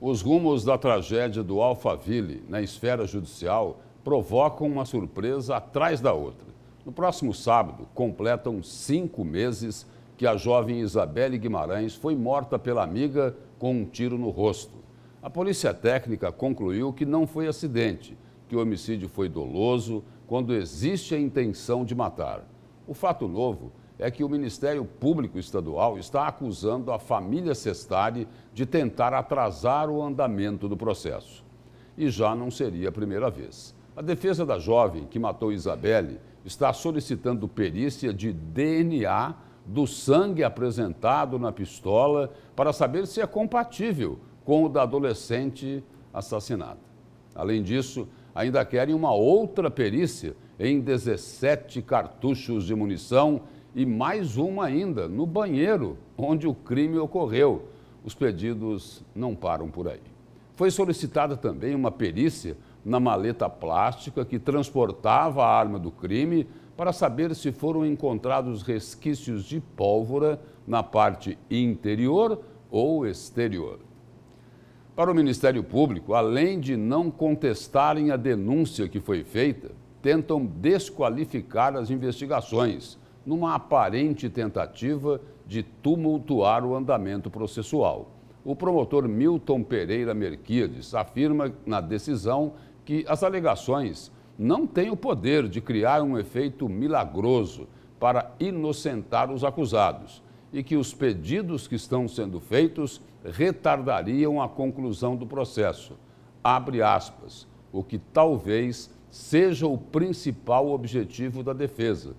Os rumos da tragédia do Alphaville na esfera judicial provocam uma surpresa atrás da outra. No próximo sábado, completam cinco meses que a jovem Isabelle Guimarães foi morta pela amiga com um tiro no rosto. A polícia técnica concluiu que não foi acidente, que o homicídio foi doloso quando existe a intenção de matar. O fato novo é que o Ministério Público Estadual está acusando a família Sestari de tentar atrasar o andamento do processo. E já não seria a primeira vez. A defesa da jovem que matou Isabelle está solicitando perícia de DNA do sangue apresentado na pistola para saber se é compatível com o da adolescente assassinada. Além disso, ainda querem uma outra perícia em 17 cartuchos de munição e mais uma ainda no banheiro onde o crime ocorreu. Os pedidos não param por aí. Foi solicitada também uma perícia na maleta plástica que transportava a arma do crime para saber se foram encontrados resquícios de pólvora na parte interior ou exterior. Para o Ministério Público, além de não contestarem a denúncia que foi feita, tentam desqualificar as investigações numa aparente tentativa de tumultuar o andamento processual. O promotor Milton Pereira Merquides afirma na decisão que as alegações não têm o poder de criar um efeito milagroso para inocentar os acusados e que os pedidos que estão sendo feitos retardariam a conclusão do processo. Abre aspas, o que talvez seja o principal objetivo da defesa,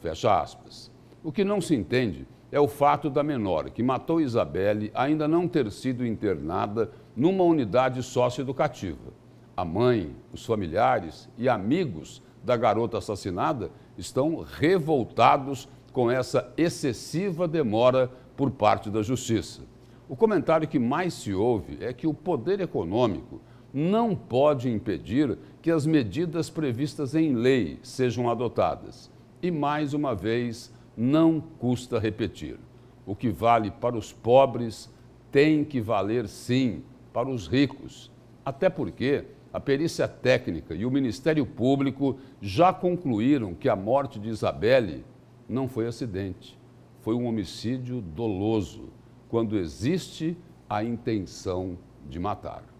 Fecha aspas. O que não se entende é o fato da menor que matou Isabelle ainda não ter sido internada numa unidade socioeducativa. A mãe, os familiares e amigos da garota assassinada estão revoltados com essa excessiva demora por parte da justiça. O comentário que mais se ouve é que o poder econômico não pode impedir que as medidas previstas em lei sejam adotadas. E mais uma vez, não custa repetir: o que vale para os pobres tem que valer sim para os ricos. Até porque a perícia técnica e o Ministério Público já concluíram que a morte de Isabelle não foi acidente, foi um homicídio doloso, quando existe a intenção de matar.